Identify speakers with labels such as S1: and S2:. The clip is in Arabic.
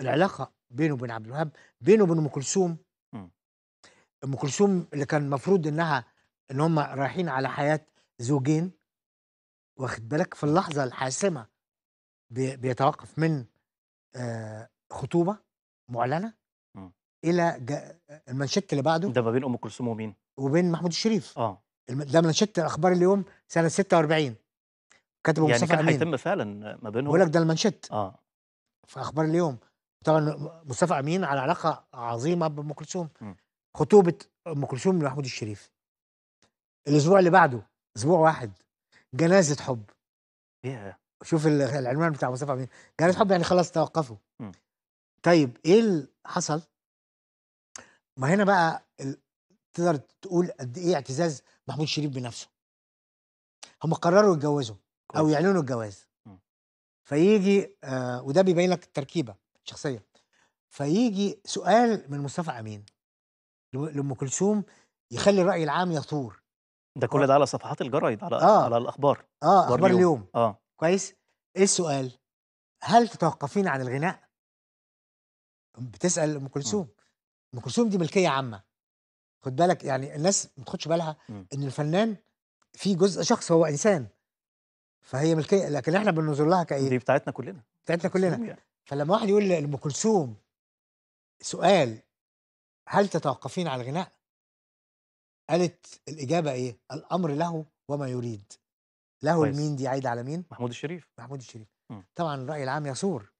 S1: العلاقه بينه وبين عبد الوهاب بينه وبين ام كلثوم ام كلثوم اللي كان المفروض انها ان هم رايحين على حياه زوجين واخد بالك في اللحظه الحاسمه بيتوقف من آه، خطوبه معلنه م. الى المانشيت اللي بعده ده ما بين ام كلثوم ومين؟ وبين محمود الشريف اه ده منشط اخبار اليوم سنه 46 كاتبه يعني مصطفى امين يعني كان هيتم فعلا ما بينهم بقول لك ده المانشيت اه في اخبار اليوم طبعا مصطفى امين على علاقه عظيمه بام كلثوم خطوبه ام كلثوم لمحمود الشريف الاسبوع اللي بعده اسبوع واحد جنازه حب yeah. شوف العنوان بتاع مصطفى امين جنازه حب يعني خلاص توقفوا mm. طيب ايه اللي حصل ما هنا بقى ال... تقدر تقول قد ايه اعتزاز محمود الشريف بنفسه هم قرروا يتجوزوا او يعلنوا الجواز فيجي آه وده بيبين لك التركيبه شخصيه فيجي سؤال من مصطفى امين لام كلثوم يخلي الراي العام يثور ده كل ده على صفحات الجرايد على آه. على الاخبار اه اخبار اليوم. اليوم اه كويس ايه السؤال هل تتوقفين عن الغناء بتسال ام كلثوم ام كلثوم دي ملكيه عامه خد بالك يعني الناس ما تاخدش بالها م. ان الفنان في جزء شخص هو انسان فهي ملكيه لكن احنا بننظر لها كايه دي بتاعتنا كلنا بتاعتنا كلنا يعني. فلما واحد يقول لام كلثوم سؤال هل تتوقفين على الغناء؟ قالت الاجابه ايه؟ الامر له وما يريد. له المين دي عايده على مين؟ محمود الشريف محمود الشريف م. طبعا الراي العام يثور